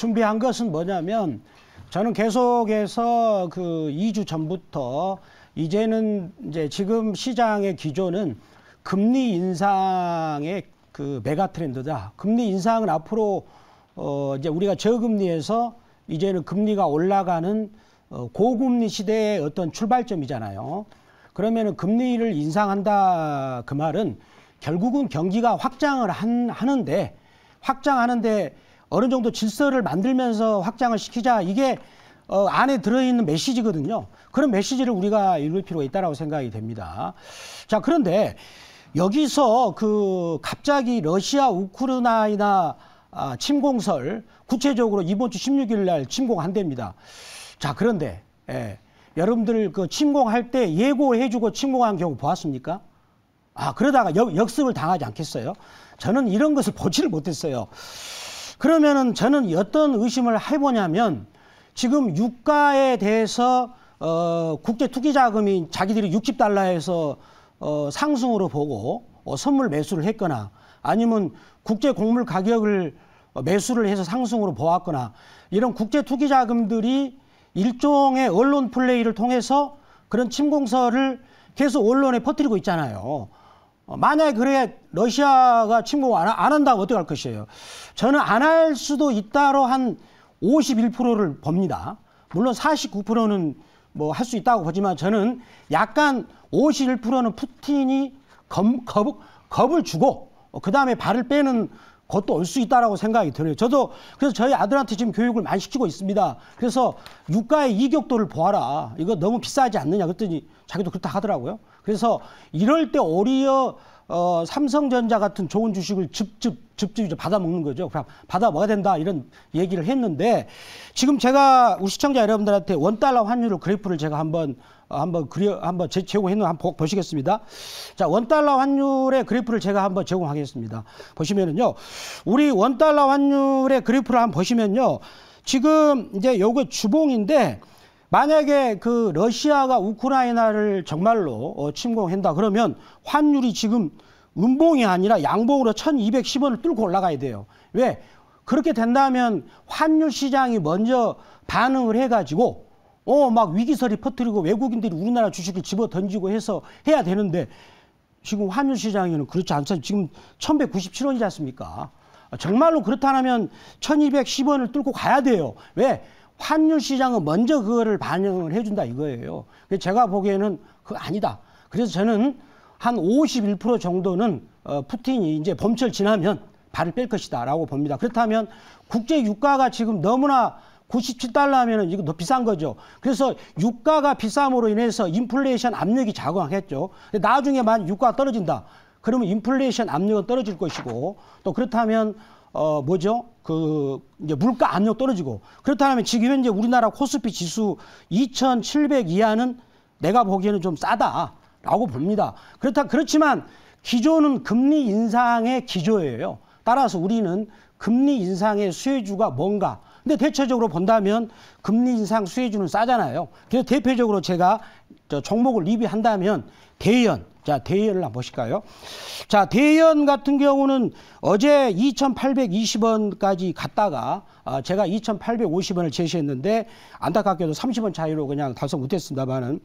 준비한 것은 뭐냐면 저는 계속해서 그 2주 전부터 이제는 이제 지금 시장의 기조는 금리 인상의 그 메가 트렌드다. 금리 인상은 앞으로 어 이제 우리가 저금리에서 이제는 금리가 올라가는 어 고금리 시대의 어떤 출발점이잖아요. 그러면은 금리를 인상한다 그 말은 결국은 경기가 확장을 한, 하는데 확장하는데 어느 정도 질서를 만들면서 확장을 시키자 이게 어, 안에 들어있는 메시지거든요. 그런 메시지를 우리가 이룰 필요가 있다라고 생각이 됩니다. 자 그런데 여기서 그 갑자기 러시아 우크라이나 아, 침공설 구체적으로 이번 주 16일 날 침공한답니다. 자 그런데 예, 여러분들 그 침공할 때 예고해주고 침공한 경우 보았습니까? 아 그러다가 역, 역습을 당하지 않겠어요? 저는 이런 것을 보지를 못했어요. 그러면은 저는 어떤 의심을 해보냐면 지금 유가에 대해서 어, 국제 투기 자금이 자기들이 60달러에서 어, 상승으로 보고 어, 선물 매수를 했거나 아니면 국제 곡물 가격을 어, 매수를 해서 상승으로 보았거나 이런 국제 투기 자금들이 일종의 언론 플레이를 통해서 그런 침공설을 계속 언론에 퍼뜨리고 있잖아요. 어, 만약에 그래 러시아가 침공 안, 안 한다고 어떻게 할 것이에요? 저는 안 할 수도 있다로 한 51%를 봅니다. 물론 49%는 뭐 할 수 있다고 보지만 저는 약간 51%는 푸틴이 겁, 겁, 겁을 주고 어, 그 다음에 발을 빼는 것도 올 수 있다라고 생각이 들어요. 저도 그래서 저희 아들한테 지금 교육을 많이 시키고 있습니다. 그래서 유가의 이격도를 보아라. 이거 너무 비싸지 않느냐 그랬더니 자기도 그렇다 하더라고요. 그래서 이럴 때 오히려 어, 삼성전자 같은 좋은 주식을 집집 집집이 받아 먹는 거죠. 그냥 받아 먹어야 된다 이런 얘기를 했는데 지금 제가 우리 시청자 여러분들한테 원 달러 환율을 그래프를 제가 한번 어, 한번 그려 한번 제, 제해놓은 한번 보시겠습니다. 자, 원 달러 환율의 그래프를 제가 한번 제공하겠습니다. 보시면은요. 우리 원 달러 환율의 그래프를 한번 보시면요. 지금 이제 요거 주봉인데 만약에 그 러시아가 우크라이나를 정말로 어, 침공한다 그러면 환율이 지금 음봉이 아니라 양봉으로 1210원을 뚫고 올라가야 돼요. 왜? 그렇게 된다면 환율 시장이 먼저 반응을 해가지고 어, 막 위기설이 퍼뜨리고 외국인들이 우리나라 주식을 집어 던지고 해서 해야 되는데 지금 환율 시장에는 그렇지 않습니다. 지금 1197원이지 않습니까? 정말로 그렇다면 1210원을 뚫고 가야 돼요. 왜? 환율 시장은 먼저 그거를 반영을 해준다 이거예요. 제가 보기에는 그 아니다. 그래서 저는 한 51% 정도는 어, 푸틴이 이제 봄철 지나면 발을 뺄 것이다라고 봅니다. 그렇다면 국제 유가가 지금 너무나 97달러 하면은 이거 더 비싼 거죠. 그래서 유가가 비싸므로 인해서 인플레이션 압력이 작용하겠죠 나중에 만 유가가 떨어진다. 그러면 인플레이션 압력은 떨어질 것이고 또 그렇다면 어 뭐죠? 그 이제 물가 압력 떨어지고 그렇다면 지금 현재 우리나라 코스피 지수 2,700 이하는 내가 보기에는 좀 싸다라고 봅니다. 그렇다 그렇지만 기조는 금리 인상의 기조예요. 따라서 우리는 금리 인상의 수혜주가 뭔가 근데 대체적으로 본다면 금리 인상 수혜주는 싸잖아요. 그래서 대표적으로 제가 저 종목을 리뷰한다면 대연, 자, 대연을 한번 보실까요? 자, 대연 같은 경우는 어제 2,820원까지 갔다가 아, 제가 2,850원을 제시했는데 안타깝게도 30원 차이로 그냥 달성 못했습니다만은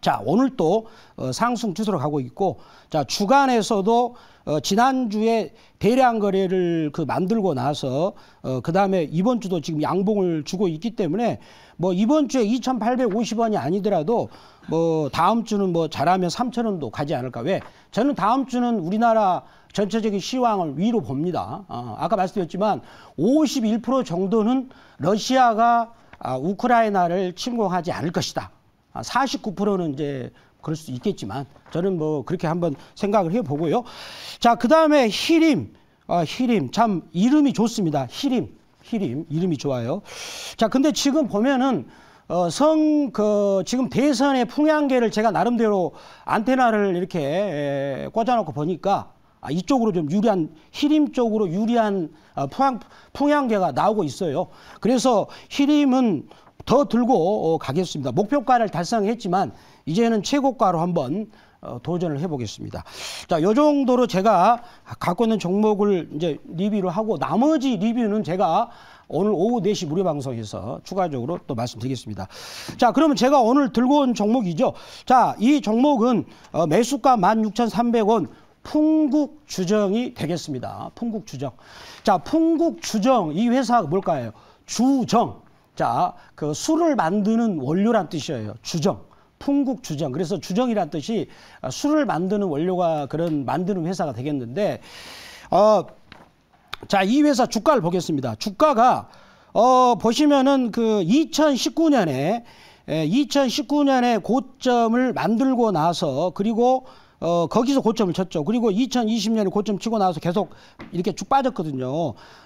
자, 오늘 또 어, 상승 추세로 가고 있고, 자, 주간에서도 어, 지난주에 대량 거래를 그 만들고 나서, 어, 그 다음에 이번 주도 지금 양봉을 주고 있기 때문에, 뭐 이번 주에 2,850원이 아니더라도, 뭐 다음 주는 뭐 잘하면 3,000원도 가지 않을까. 왜? 저는 다음 주는 우리나라 전체적인 시황을 위로 봅니다. 어, 아까 말씀드렸지만 51% 정도는 러시아가 아, 우크라이나를 침공하지 않을 것이다. 49%는 이제 그럴 수 있겠지만 저는 뭐 그렇게 한번 생각을 해보고요. 자, 그 다음에 히림. 아, 히림. 참 이름이 좋습니다. 히림. 히림. 이름이 좋아요. 자, 근데 지금 보면은 어, 성, 그, 지금 대선의 풍향계를 제가 나름대로 안테나를 이렇게 에, 꽂아놓고 보니까 아, 이쪽으로 좀 유리한, 히림 쪽으로 유리한 어, 풍향, 풍향계가 나오고 있어요. 그래서 히림은 더 들고 어, 가겠습니다. 목표가를 달성했지만 이제는 최고가로 한번 어, 도전을 해보겠습니다. 자, 요 정도로 제가 갖고 있는 종목을 이제 리뷰를 하고 나머지 리뷰는 제가 오늘 오후 4시 무료 방송에서 추가적으로 또 말씀드리겠습니다. 자, 그러면 제가 오늘 들고 온 종목이죠. 자, 이 종목은 어, 매수가 16,300원 풍국 주정이 되겠습니다. 풍국 주정. 자, 풍국 주정 이 회사가 뭘까요? 주정. 자, 그 술을 만드는 원료란 뜻이에요. 주정. 풍국 주정. 그래서 주정이란 뜻이 아, 술을 만드는 원료가 그런 만드는 회사가 되겠는데 어 자, 이 회사 주가를 보겠습니다. 주가가 어 보시면은 그 2019년에 예, 2019년에 고점을 만들고 나서 그리고 어, 거기서 고점을 쳤죠. 그리고 2020년에 고점 치고 나서 계속 이렇게 쭉 빠졌거든요.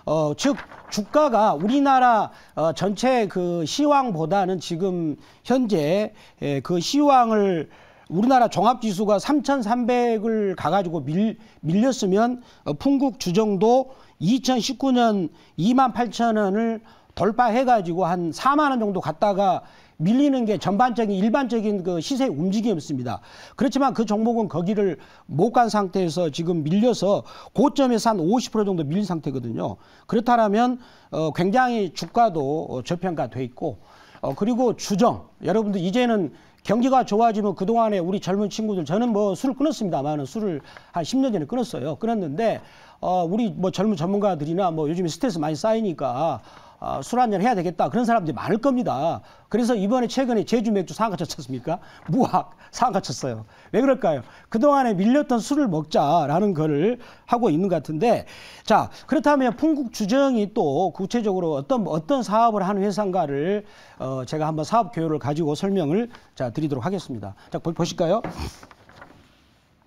어, 즉 주가가 우리나라 어, 전체 그 시황보다는 지금 현재 예, 그 시황을 우리나라 종합지수가 3,300을 가가지고 밀, 밀렸으면 어, 풍국 주정도 2019년 2만 8천 원을 돌파해가지고 한 4만 원 정도 갔다가 밀리는 게 전반적인 일반적인 그 시세 움직임이었습니다. 그렇지만 그 종목은 거기를 못 간 상태에서 지금 밀려서 고점에서 한 50% 정도 밀린 상태거든요. 그렇다면 어 굉장히 주가도 어, 저평가돼 있고 어 그리고 주정 여러분들 이제는 경기가 좋아지면 그동안에 우리 젊은 친구들 저는 뭐 술을 끊었습니다만은 술을 한 10년 전에 끊었어요. 끊었는데 어 우리 뭐 젊은 전문가들이나 뭐 요즘에 스트레스 많이 쌓이니까 아, 술 한 잔 해야 되겠다 그런 사람들이 많을 겁니다. 그래서 이번에 최근에 제주 맥주 상가 쳤습니까? 무학 상가 쳤어요. 왜 그럴까요? 그동안에 밀렸던 술을 먹자라는 거를 하고 있는 것 같은데 자 그렇다면 풍국 주정이 또 구체적으로 어떤 어떤 사업을 하는 회사인가를 어, 제가 한번 사업 교육을 가지고 설명을 자 드리도록 하겠습니다. 자 보, 보실까요?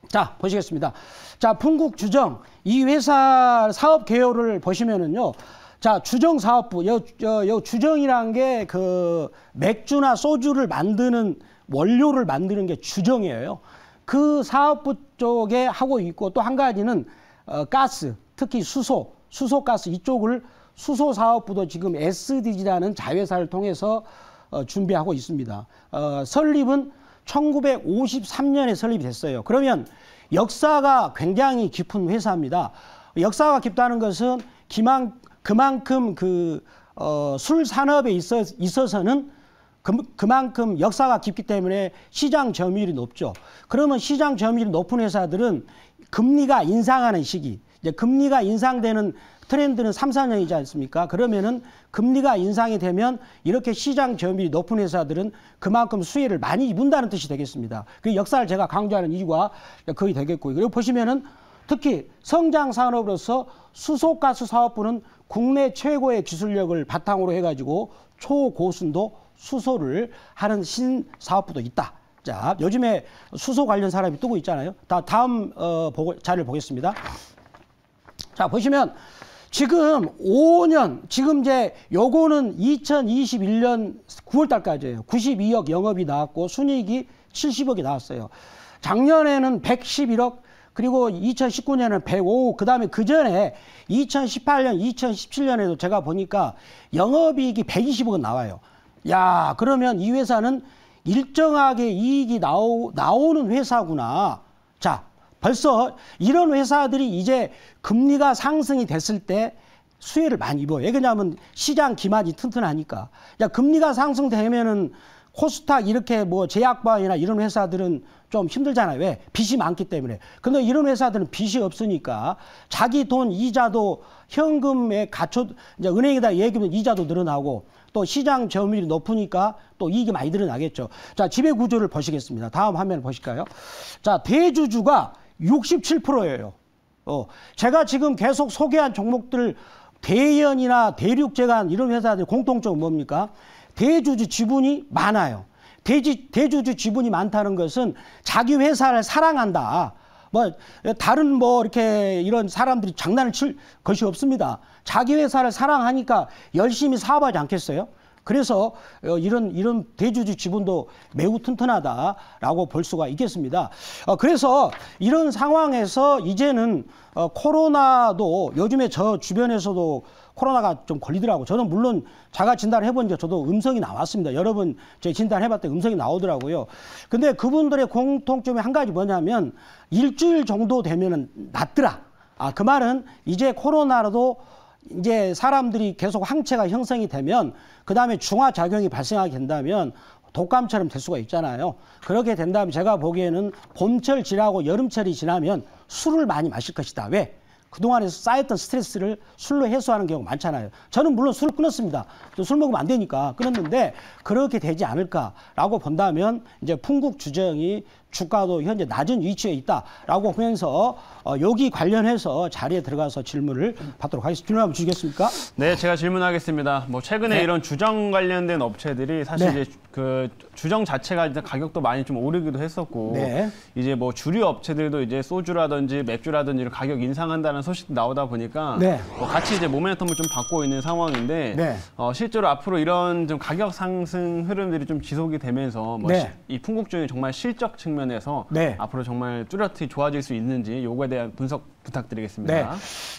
자, 보시겠습니다. 자, 풍국 주정 이 회사 사업 개요를 보시면은요. 자, 주정사업부. 여, 요, 여 주정이란 게 그 맥주나 소주를 만드는 원료를 만드는 게 주정이에요. 그 사업부 쪽에 하고 있고 또 한 가지는 어, 가스, 특히 수소, 수소가스 이쪽을 수소사업부도 지금 SDG라는 자회사를 통해서 어, 준비하고 있습니다. 어, 설립은 1953년에 설립이 됐어요. 그러면 역사가 굉장히 깊은 회사입니다. 역사가 깊다는 것은 김한, 그만큼 그, 어, 술 산업에 있어, 있어서는 그, 그 만큼 역사가 깊기 때문에 시장 점유율이 높죠. 그러면 시장 점유율이 높은 회사들은 금리가 인상하는 시기, 이제 금리가 인상되는 트렌드는 3, 4년이지 않습니까? 그러면은 금리가 인상이 되면 이렇게 시장 점유율이 높은 회사들은 그만큼 수혜를 많이 입는다는 뜻이 되겠습니다. 그 역사를 제가 강조하는 이유가 거의 되겠고, 그리고 보시면은 특히 성장 산업으로서 수소가스 사업부는 국내 최고의 기술력을 바탕으로 해가지고 초고순도 수소를 하는 신사업부도 있다. 자, 요즘에 수소 관련 사람이 뜨고 있잖아요. 다 다음 어, 보고, 자료를 보겠습니다. 자, 보시면 지금 5년, 지금 이제 요거는 2021년 9월 달까지예요. 92억 영업이 나왔고 순이익이 70억이 나왔어요. 작년에는 111억, 그리고 2019년은 105억, 그 다음에 그 전에 2018년, 2017년에도 제가 보니까 영업이익이 1 2 0억 나와요. 야, 그러면 이 회사는 일정하게 이익이 나오, 나오는 회사구나. 자, 벌써 이런 회사들이 이제 금리가 상승이 됐을 때 수혜를 많이 입어요. 왜냐면 시장 기만이 튼튼하니까. 야, 금리가 상승되면은 코스닥 이렇게 뭐 제약바이나 이런 회사들은 좀 힘들잖아요. 왜? 빚이 많기 때문에. 근데 이런 회사들은 빚이 없으니까 자기 돈 이자도 현금에 갖춰 이제 은행에다 얘기하면 이자도 늘어나고 또 시장 점유율이 높으니까 또 이익이 많이 늘어나겠죠. 자, 지배 구조를 보시겠습니다. 다음 화면 을 보실까요? 자, 대주주가 67%예요. 어, 제가 지금 계속 소개한 종목들 대연이나 대륙재간 이런 회사들 공통점 뭡니까? 대주주 지분이 많아요. 대지, 대주주 지분이 많다는 것은 자기 회사를 사랑한다. 뭐 다른 뭐 이렇게 이런 사람들이 장난을 칠 것이 없습니다. 자기 회사를 사랑하니까 열심히 사업하지 않겠어요? 그래서 어, 이런 이런 대주주 지분도 매우 튼튼하다라고 볼 수가 있겠습니다. 어, 그래서 이런 상황에서 이제는 어, 코로나도 요즘에 저 주변에서도 코로나가 좀 걸리더라고. 저는 물론 자가 진단을 해본니 저도 음성이 나왔습니다. 여러분 제 진단해봤더니 음성이 나오더라고요. 근데 그분들의 공통점이 한 가지 뭐냐면 일주일 정도 되면은 낫더라. 아, 그 말은 이제 코로나로도 이제 사람들이 계속 항체가 형성이 되면 그 다음에 중화작용이 발생하게 된다면 독감처럼 될 수가 있잖아요. 그렇게 된다면 제가 보기에는 봄철 지나고 여름철이 지나면 술을 많이 마실 것이다. 왜? 그동안에서 쌓였던 스트레스를 술로 해소하는 경우가 많잖아요. 저는 물론 술을 끊었습니다. 술 먹으면 안 되니까 끊었는데 그렇게 되지 않을까라고 본다면 이제 풍국 주정이 주가도 현재 낮은 위치에 있다라고 하면서 어, 여기 관련해서 자리에 들어가서 질문을 받도록 하겠습니다. 질문 한번 주시겠습니까? 네, 제가 질문하겠습니다. 뭐 최근에 네. 이런 주정 관련된 업체들이 사실 네. 이제 그 주정 자체가 이제 가격도 많이 좀 오르기도 했었고 네. 이제 뭐 주류 업체들도 이제 소주라든지 맥주라든지 가격 인상한다는 소식 나오다 보니까 네. 뭐 같이 이제 모멘텀을 좀 받고 있는 상황인데 네. 어, 실제로 앞으로 이런 좀 가격 상승 흐름들이 좀 지속이 되면서 뭐이 네. 풍국주는 정말 실적 측면 측면에서 네. 앞으로 정말 뚜렷이 좋아질 수 있는지 요거에 대한 분석 부탁드리겠습니다. 네.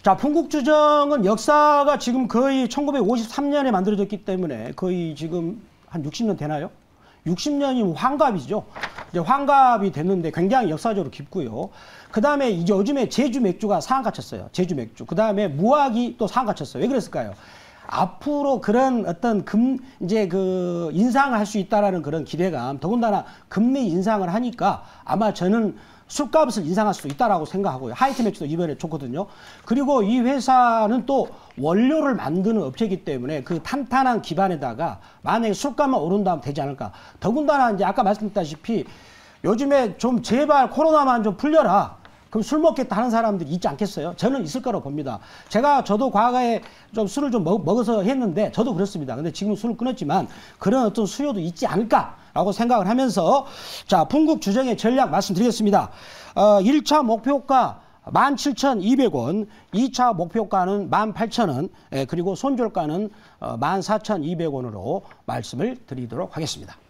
자, 풍국주정은 역사가 지금 거의 1953년에 만들어졌기 때문에 거의 지금 한 60년 되나요? 60년이면 환갑이죠. 이제 환갑이 됐는데 굉장히 역사적으로 깊고요. 그 다음에 이제 요즘에 제주 맥주가 상한가 쳤어요. 제주 맥주. 그 다음에 무학이 또 상한가 쳤어요. 왜 그랬을까요? 앞으로 그런 어떤 금 이제 그 인상을 할 수 있다라는 그런 기대감, 더군다나 금리 인상을 하니까 아마 저는 술값을 인상할 수도 있다라고 생각하고요. 하이트 맥주도 이번에 좋거든요. 그리고 이 회사는 또 원료를 만드는 업체이기 때문에 그 탄탄한 기반에다가 만약에 술값만 오른다면 되지 않을까. 더군다나 이제 아까 말씀드렸다시피 요즘에 좀 제발 코로나만 좀 풀려라. 그럼 술 먹겠다 하는 사람들이 있지 않겠어요? 저는 있을 거라고 봅니다. 제가 저도 과거에 좀 술을 좀 먹, 먹 어서 했는데 저도 그렇습니다. 근데 지금 술을 끊었지만 그런 어떤 수요도 있지 않을까라고 생각을 하면서 자, 풍국 주정의 전략 말씀드리겠습니다. 어, 1차 목표가 17,200원, 2차 목표가는 18,000원, 예, 그리고 손절가는 어, 14,200원으로 말씀을 드리도록 하겠습니다.